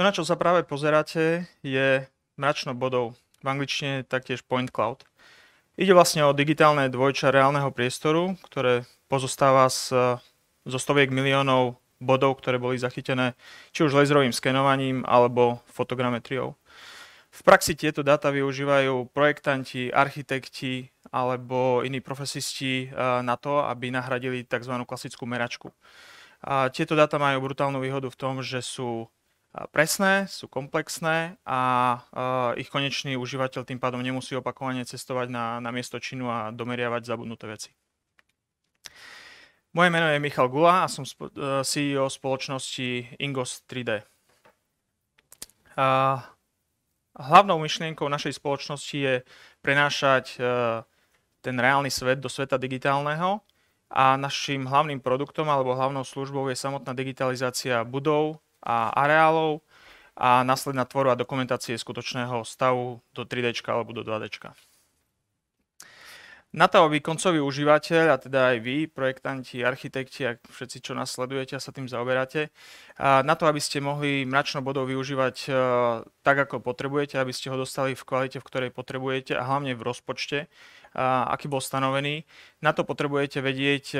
To, na čo sa práve pozeráte, je mračno bodov. V angličtine taktiež point cloud. Ide vlastne o digitálne dvojča reálneho priestoru, ktoré pozostáva z, zo stoviek miliónov bodov, ktoré boli zachytené či už laserovým skenovaním alebo fotogrametriou. V praxi tieto dáta využívajú projektanti, architekti alebo iní profesisti e, na to, aby nahradili tzv. klasickú meračku. A tieto dáta majú brutálnu výhodu v tom, že sú presné, sú komplexné a uh, ich konečný užívateľ tým pádom nemusí opakovane cestovať na, na miesto činu a domeriavať zabudnuté veci. Moje meno je Michal Gula a som uh, e, CEO spoločnosti Ingos 3D. Uh, e, hlavnou myšlienkou našej spoločnosti je prenášať ten reálny svet do sveta digitálneho a našim hlavným produktom alebo hlavnou službou je samotná digitalizácia budov, a areálov a následná tvorba dokumentácie skutočného stavu do 3D alebo do 2D. Na to, aby koncový užívateľ, a teda aj vy, projektanti, architekti a všetci, čo nás sledujete a sa tým zaoberáte, a na to, aby ste mohli mračno bodov využívať e, tak, ako potrebujete, aby ste ho dostali v kvalite, v ktorej potrebujete a hlavne v rozpočte, aký bol stanovený. Na to potrebujete vedieť, e,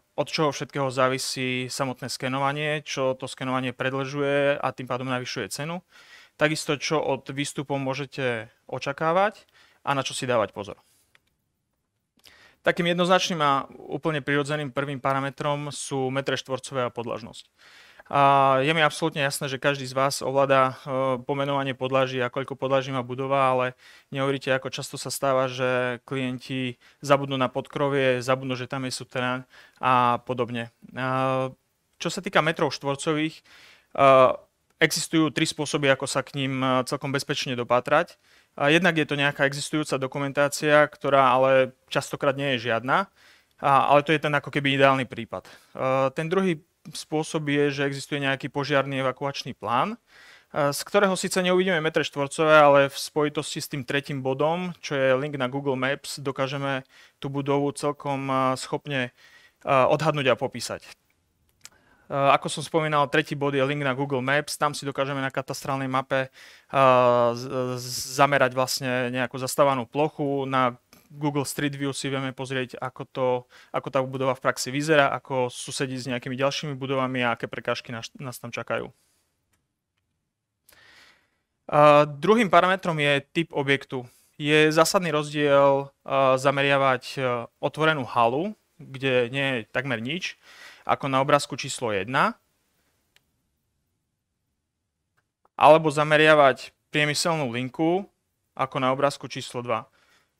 od čoho všetkého závisí samotné skenovanie, čo to skenovanie predlžuje a tým pádom navyšuje cenu. Takisto, čo od výstupov môžete očakávať a na čo si dávať pozor. Takým jednoznačným a úplne prirodzeným prvým parametrom sú metre štvorcové a podlažnosť. A je mi absolútne jasné, že každý z vás ovláda e, pomenovanie podlaží a koľko podlaží má budova, ale neuveríte, ako často sa stáva, že klienti zabudnú na podkrovie, zabudnú, že tam je suterán a podobne. Čo sa týka metrov štvorcových, e, existujú tri spôsoby, ako sa k ním e, celkom bezpečne dopátrať. Jednak je to nejaká existujúca dokumentácia, ktorá ale častokrát nie je žiadna, ale to je ten ako keby ideálny prípad. Ten druhý spôsob je, že existuje nejaký požiarný evakuačný plán, e, z ktorého síce neuvidíme metre štvorcové, ale v spojitosti s tým tretím bodom, čo je link na Google Maps, dokážeme tú budovu celkom e, schopne e, odhadnúť a popísať. Ako som spomínal, tretí bod je link na Google Maps, tam si dokážeme na katastrálnej mape zamerať vlastne nejakú zastávanú plochu, na Google Street View si vieme pozrieť, ako, to, ako tá budova v praxi vyzerá, ako susedí s nejakými ďalšími budovami a aké prekážky nás, nás tam čakajú. Uh, druhým parametrom je typ objektu. Je zásadný rozdiel uh, zameriavať uh, otvorenú halu, kde nie je takmer nič, ako na obrázku číslo 1, alebo zameriavať priemyselnú linku, ako na obrázku číslo 2.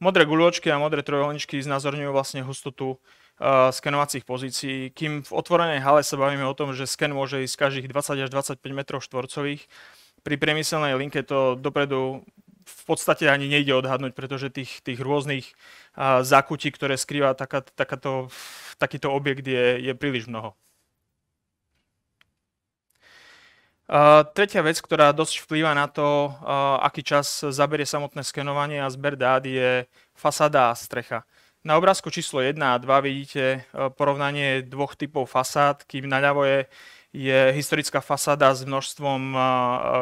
Modré guľočky a modré trojuholničky znázorňujú vlastne hustotu uh, skenovacích pozícií, kým v otvorenej hale sa bavíme o tom, že sken môže ísť z každých 20 až 25 m štvorcových. Pri priemyselnej linke to dopredu v podstate ani nejde odhadnúť, pretože tých, tých rôznych uh, zákutí, ktoré skrýva taká, takáto, takýto objekt je, je príliš mnoho. tretia vec, ktorá dosť vplýva na to, uh, aký čas zaberie samotné skenovanie a zber dát, je fasáda a strecha. Na obrázku číslo 1 a 2 vidíte e, porovnanie dvoch typov fasád, kým naľavo je, je historická fasáda s množstvom uh,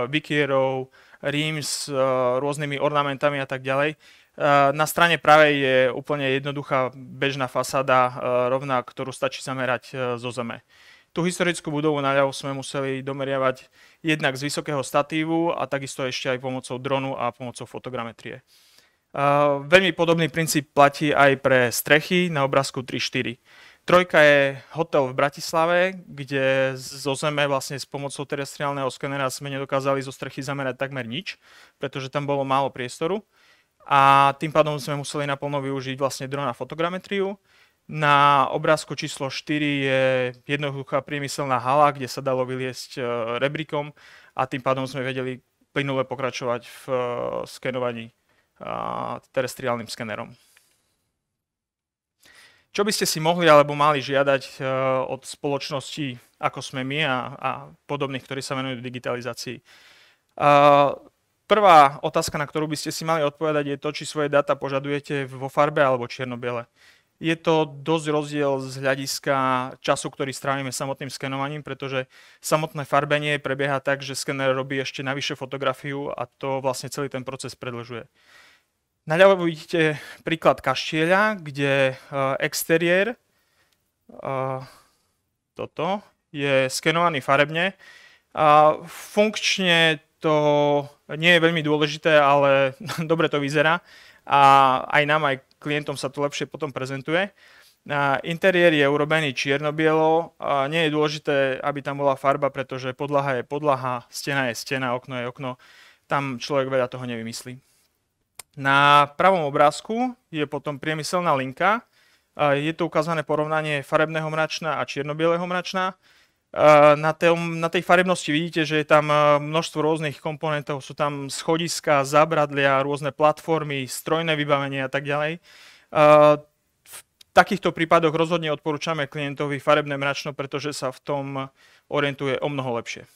vikierov, rím s uh, rôznymi ornamentami a tak ďalej. na strane pravej je úplne jednoduchá bežná fasáda rovná, ktorú stačí zamerať zo zeme. Tú historickú budovu na ľavo sme museli domeriavať jednak z vysokého statívu a takisto ešte aj pomocou dronu a pomocou fotogrametrie. veľmi podobný princíp platí aj pre strechy na obrázku 3-4. Trojka je hotel v Bratislave, kde zo zeme vlastne s pomocou terestriálneho skenera sme nedokázali zo strechy zamerať takmer nič, pretože tam bolo málo priestoru. A tým pádom sme museli naplno využiť vlastne drona fotogrametriu. Na obrázku číslo 4 je jednoduchá priemyselná hala, kde sa dalo vyliesť e, rebrikom a tým pádom sme vedeli plynule pokračovať v e, skenovaní e, terestriálnym skenerom. Čo by ste si mohli alebo mali žiadať od spoločností, ako sme my a, a podobných, ktorí sa venujú digitalizácii? Prvá otázka, na ktorú by ste si mali odpovedať, je to, či svoje dáta požadujete vo farbe alebo čierno-biele je to dosť rozdiel z hľadiska času, ktorý strávime samotným skenovaním, pretože samotné farbenie prebieha tak, že skener robí ešte navyše fotografiu a to vlastne celý ten proces predlžuje. Naľavo vidíte príklad kaštieľa, kde eh, exteriér eh, toto je skenovaný farebne. A funkčne to nie je veľmi dôležité, ale dobre to vyzerá. A aj nám, aj klientom sa to lepšie potom prezentuje. A interiér je urobený čierno-bielo, a nie je dôležité, aby tam bola farba, pretože podlaha je podlaha, stena je stena, okno je okno. Tam človek veľa toho nevymyslí. Na pravom obrázku je potom priemyselná linka. Je tu ukázané porovnanie farebného mračna a čierno mračna. Na, tém, na tej farebnosti vidíte, že je tam e, množstvo rôznych komponentov, sú tam schodiska, zabradlia, rôzne platformy, strojné vybavenie a tak ďalej. E, v takýchto prípadoch rozhodne odporúčame klientovi farebné mračno, pretože sa v tom orientuje o mnoho lepšie. E,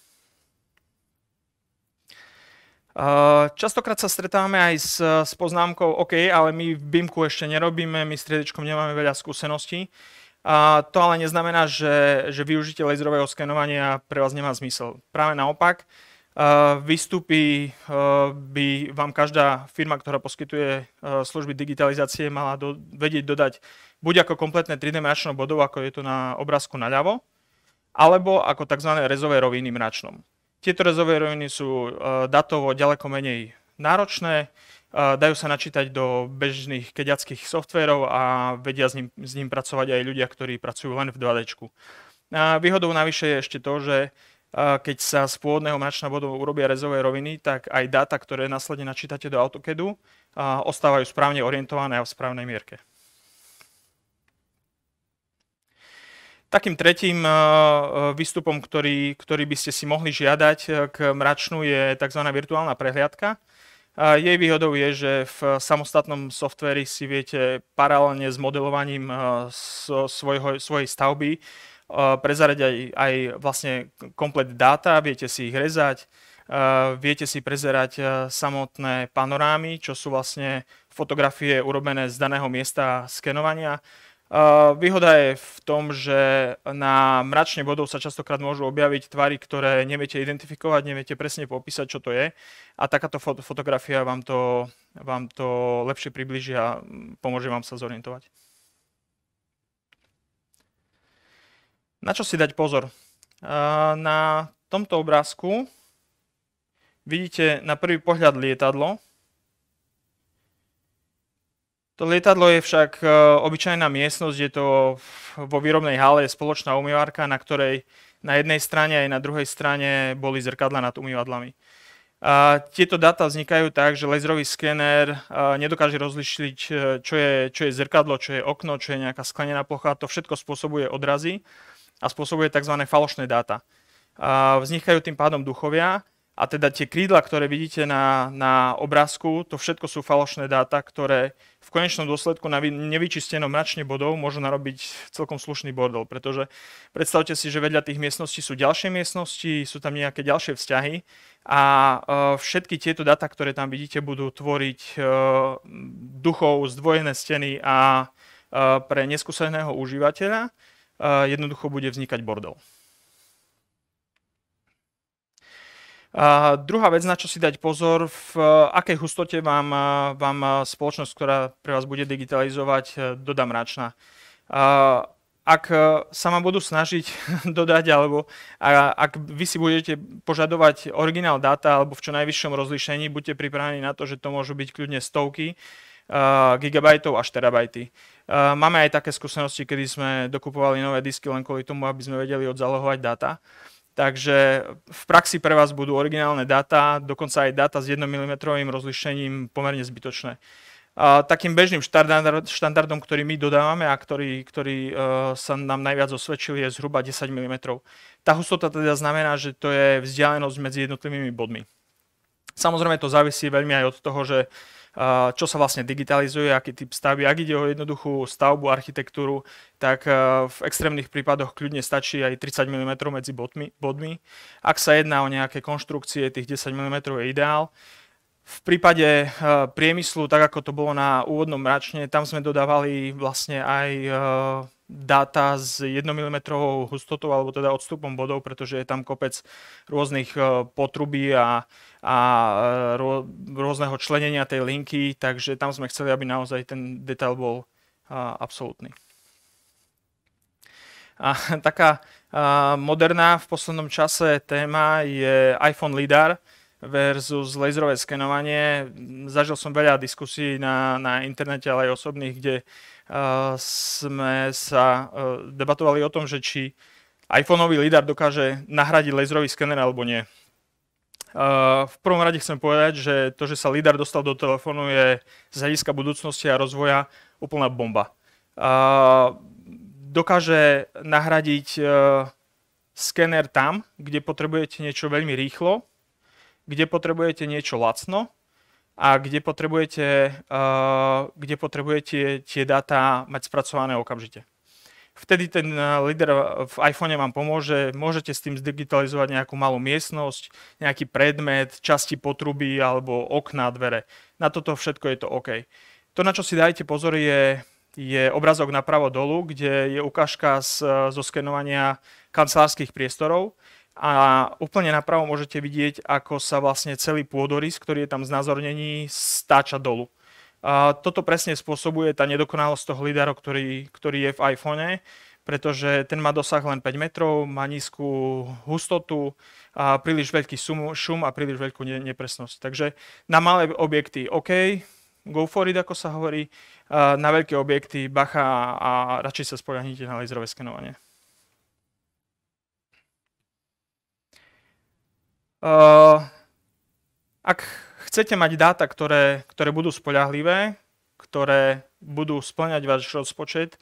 častokrát sa stretávame aj s, s poznámkou, OK, ale my v BIMku ešte nerobíme, my s 3 nemáme veľa skúseností. A to ale neznamená, že, že využitie laserového skenovania pre vás nemá zmysel. Práve naopak, e, výstupy e, by vám každá firma, ktorá poskytuje e, služby digitalizácie, mala do, vedieť dodať buď ako kompletné 3D mračnou bodov, ako je to na obrázku naľavo, alebo ako tzv. rezové roviny mračnom. Tieto rezové roviny sú datovo ďaleko menej náročné, dajú sa načítať do bežných keďackých softverov a vedia s ním, s ním pracovať aj ľudia, ktorí pracujú len v 2D. Výhodou navyše je ešte to, že keď sa z pôvodného mračná bodu urobia rezové roviny, tak aj dáta, ktoré následne načítate do AutoCADu, ostávajú správne orientované a v správnej mierke. Takým tretím výstupom, ktorý, ktorý by ste si mohli žiadať k mračnu, je tzv. virtuálna prehliadka a jej výhodou je, že v samostatnom softveri si viete paralelne s modelovaním e, svojho, svojej stavby e, prezarať aj, aj vlastne komplet dáta, viete si ich rezať, e, viete si prezerať samotné panorámy, čo sú vlastne fotografie urobené z daného miesta skenovania Výhoda je v tom, že na mračne bodov sa častokrát môžu objaviť tvary, ktoré neviete identifikovať, neviete presne popísať, čo to je. A takáto fot- fotografia vám to, vám to lepšie približí a pomôže vám sa zorientovať. Na čo si dať pozor? Na tomto obrázku vidíte na prvý pohľad lietadlo, to lietadlo je však e, obyčajná miestnosť, je to vo výrobnej hale spoločná umývarka, na ktorej na jednej strane aj na druhej strane boli zrkadla nad umývadlami. A tieto dáta vznikajú tak, že laserový skener e, nedokáže rozlišiť, e, čo je, čo je zrkadlo, čo je okno, čo je nejaká sklenená plocha. To všetko spôsobuje odrazy a spôsobuje tzv. falošné dáta. A vznikajú tým pádom duchovia, a teda tie krídla, ktoré vidíte na, na obrázku, to všetko sú falošné dáta, ktoré v konečnom dôsledku na nevyčistenom mračne bodov môžu narobiť celkom slušný bordel. Pretože predstavte si, že vedľa tých miestností sú ďalšie miestnosti, sú tam nejaké ďalšie vzťahy a uh, všetky tieto dáta, ktoré tam vidíte, budú tvoriť uh, duchov, zdvojené steny a uh, pre neskúseného užívateľa jednoducho bude vznikať bordel. A druhá vec, na čo si dať pozor, v akej hustote vám, vám spoločnosť, ktorá pre vás bude digitalizovať, e, dodá mračná. A ak e, sa vám budú snažiť dodať, alebo ak vy si budete požadovať originál dáta alebo v čo najvyššom rozlíšení, buďte pripravení na to, že to môžu byť kľudne stovky e, gigabajtov až terabajty. Máme aj také skúsenosti, kedy sme dokupovali nové disky len kvôli tomu, aby sme vedeli odzalohovať dáta. Takže v praxi pre vás budú originálne dáta, dokonca aj dáta s 1 mm rozlišením pomerne zbytočné. A takým bežným štandardom, ktorý my dodávame a ktorý, ktorý e, sa nám najviac osvedčil, je zhruba 10 mm. Tá hustota teda znamená, že to je vzdialenosť medzi jednotlivými bodmi. Samozrejme to závisí veľmi aj od toho, že uh, čo sa vlastne digitalizuje, aký typ stavby. Ak ide o jednoduchú stavbu, architektúru, tak e, v extrémnych prípadoch kľudne stačí aj 30 mm medzi bodmi. bodmi. Ak sa jedná o nejaké konštrukcie, tých 10 mm je ideál. V prípade eh, priemyslu, tak ako to bolo na úvodnom mračne, tam sme dodávali vlastne aj eh, dáta s 1 mm hustotou alebo teda odstupom bodov, pretože je tam kopec rôznych eh, potrubí a, a rôzneho členenia tej linky, takže tam sme chceli, aby naozaj ten detail bol absolútny. A taká moderná v poslednom čase téma je iPhone LiDAR, versus laserové skenovanie. Zažil som veľa diskusí na, na internete, ale aj osobných, kde uh, sme sa uh, debatovali o tom, že či iPhoneový lidar dokáže nahradiť laserový skener alebo nie. Uh, v prvom rade chcem povedať, že to, že sa lidar dostal do telefónu je z hľadiska budúcnosti a rozvoja úplná bomba. Uh, dokáže nahradiť uh, skener tam, kde potrebujete niečo veľmi rýchlo, kde potrebujete niečo lacno a kde potrebujete, uh, kde potrebujete tie dáta mať spracované okamžite. Vtedy ten eh, líder v iPhone vám pomôže, môžete s tým zdigitalizovať nejakú malú miestnosť, nejaký predmet, časti potruby alebo okná, dvere. Na toto všetko je to OK. To, na čo si dajte pozor, je, je obrazok napravo dolu, kde je ukážka z, eh, zo skenovania kancelárskych priestorov a úplne napravo môžete vidieť, ako sa vlastne celý pôdorys, ktorý je tam znázornený, stáča dolu. A toto presne spôsobuje tá nedokonalosť toho lidaru, ktorý, ktorý je v iPhone, pretože ten má dosah len 5 metrov, má nízku hustotu, a príliš veľký sum, šum a príliš veľkú ne- nepresnosť. Takže na malé objekty OK, go for it, ako sa hovorí, na veľké objekty bacha a radšej sa spolahnite na laserové skenovanie. ak chcete mať dáta, ktoré, ktoré budú spoľahlivé, ktoré budú splňať váš rozpočet,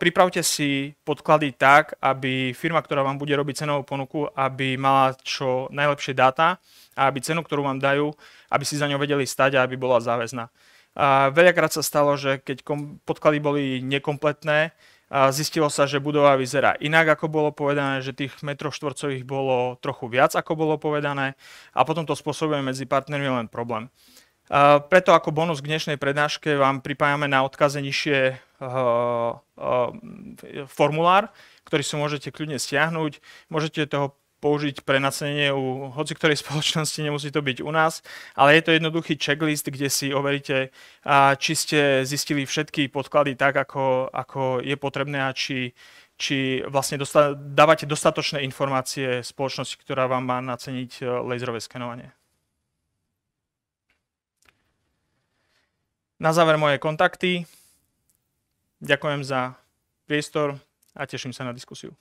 pripravte si podklady tak, aby firma, ktorá vám bude robiť cenovú ponuku, aby mala čo najlepšie dáta a aby cenu, ktorú vám dajú, aby si za ňou vedeli stať a aby bola záväzná. A veľakrát sa stalo, že keď kom- podklady boli nekompletné, zistilo sa, že budova vyzerá inak, ako bolo povedané, že tých metrov štvorcových bolo trochu viac, ako bolo povedané a potom to spôsobuje medzi partnermi len problém. preto ako bonus k dnešnej prednáške vám pripájame na odkaze nižšie eh, eh, formulár, ktorý si môžete kľudne stiahnuť. Môžete toho použiť pre nacenenie u hoci ktorej spoločnosti, nemusí to byť u nás, ale je to jednoduchý checklist, kde si overíte, či ste zistili všetky podklady tak, ako, ako je potrebné a či, či vlastne dosta- dávate dostatočné informácie spoločnosti, ktorá vám má naceniť e, laserové skenovanie. Na záver moje kontakty. Ďakujem za priestor a teším sa na diskusiu.